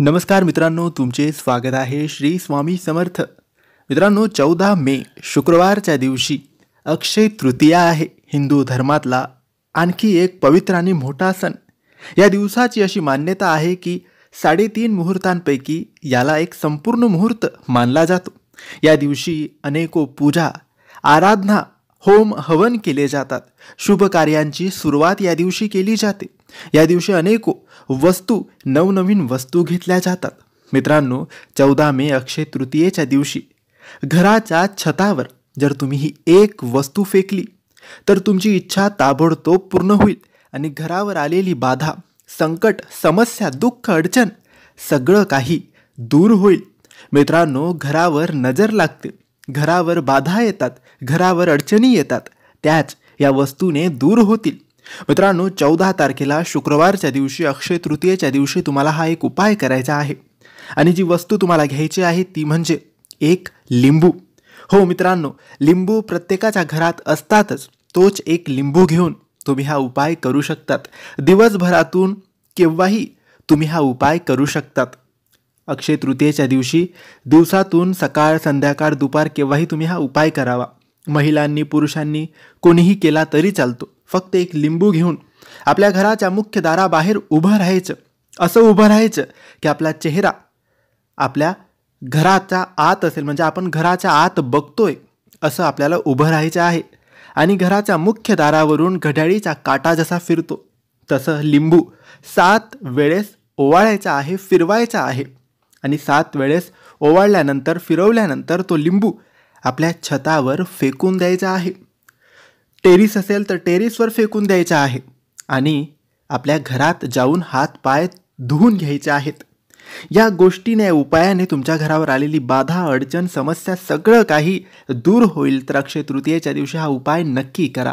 नमस्कार मित्रांनो तुमचे स्वागत आहे श्री स्वामी समर्थ मित्रांनो चौदा मे शुक्रवारच्या दिवशी अक्षय तृतीया आहे हिंदू धर्मातला आणखी एक पवित्र आणि मोठा सण या दिवसाची अशी मान्यता आहे की साडेतीन मुहूर्तांपैकी याला एक संपूर्ण मुहूर्त मानला जातो या दिवशी अनेको पूजा आराधना होम हवन केले जातात शुभ कार्यांची सुरुवात या दिवशी केली जाते या दिवशी अनेको वस्तू नवनवीन वस्तू घेतल्या जातात मित्रांनो चौदा मे अक्षय तृतीयेच्या दिवशी घराच्या छतावर जर तुम्ही ही एक वस्तू फेकली तर तुमची इच्छा ताबडतोब पूर्ण होईल आणि घरावर आलेली बाधा संकट समस्या दुःख अडचण सगळं काही दूर होईल मित्रांनो घरावर नजर लागते घरावर बाधा येतात घरावर अडचणी येतात त्याच या वस्तूने दूर होतील मित्रांनो चौदा तारखेला शुक्रवारच्या दिवशी अक्षय तृतीयेच्या दिवशी तुम्हाला हा एक उपाय करायचा आहे आणि जी वस्तू तुम्हाला घ्यायची आहे ती म्हणजे एक लिंबू हो मित्रांनो लिंबू प्रत्येकाच्या घरात असतातच तोच एक लिंबू घेऊन तुम्ही हा उपाय करू शकतात दिवसभरातून केव्हाही तुम्ही हा उपाय करू शकतात अक्षय तृतीयेच्या दिवशी दिवसातून सकाळ संध्याकाळ दुपार केव्हाही तुम्ही हा उपाय करावा महिलांनी पुरुषांनी कोणीही केला तरी चालतो फक्त एक लिंबू घेऊन आपल्या घराच्या मुख्य दाराबाहेर उभं राहायचं असं उभं राहायचं की आपला चेहरा आपल्या घराच्या आत असेल म्हणजे आपण घराच्या आत बघतोय असं आपल्याला उभं राहायचं आहे आणि घराच्या मुख्य दारावरून घड्याळीचा काटा जसा फिरतो तसं लिंबू सात वेळेस ओवाळायचा आहे फिरवायचा आहे आणि सात वेळेस ओवाळल्यानंतर फिरवल्यानंतर तो लिंबू आपल्या छतावर फेकून द्यायचा आहे टेरिस असेल तर टेरिसवर फेकून द्यायचा आहे आणि आपल्या घरात जाऊन हात पाय धुवून घ्यायचे आहेत या गोष्टीने उपायाने तुमच्या घरावर आलेली बाधा अडचण समस्या सगळं काही दूर होईल तर अक्षय तृतीयेच्या दिवशी हा उपाय नक्की करा